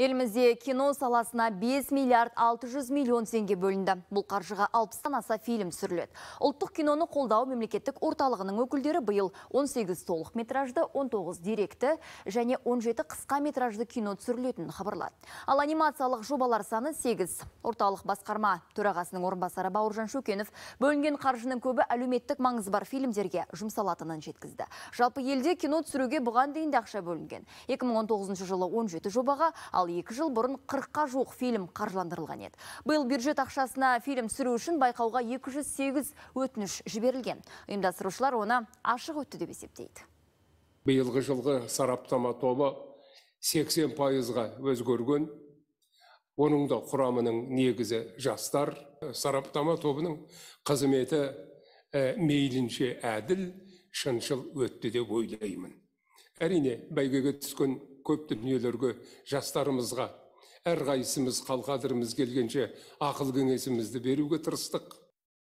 Елімізде кино саласына 5 миллиард 600 миллион сенге бөлінді. Бұл қаржыға 60-тан аса фильм сүрлет Ұлттық киноны қолдау мемлекеттік орталығының өкілдері бұйыл 18 толық метражды, 19 директі, және 17 қысқа метражды кино түсірілетінін хабарлады. Ал анимациялық жобалар саны 8. Орталық басқарма төрағасының орынбасары Бауыржан Шөкенов бөлінген қаржының көбі әлеуметтік маңыз бар фильмдерге жұмсалатынын жеткізді. Жалпы елде кино түсіруге бұған дейін бөлінген. 2019 жылы 17 жобаға ал екі жыл бұрын 40-қа жоқ фильм қаржыландырылған еді. Бұл бюджет ақшасына фильм сүру үшін байқауға 208 өтініш жіберілген. Ұйымдастырушылар оны ашық өтті деп есептейді. Биылғы жылғы сараптама тобы 80 пайызға өзгерген оның да құрамының негізі жастар сараптама тобының қызметі мейлінше әділ шыншыл өтті деп ойлаймын әрине бәйгеге түскен көп дүниелерге жастарымызға әрқайсымыз қал қадіріміз келгенше ақыл кеңесімізді беруге тырыстық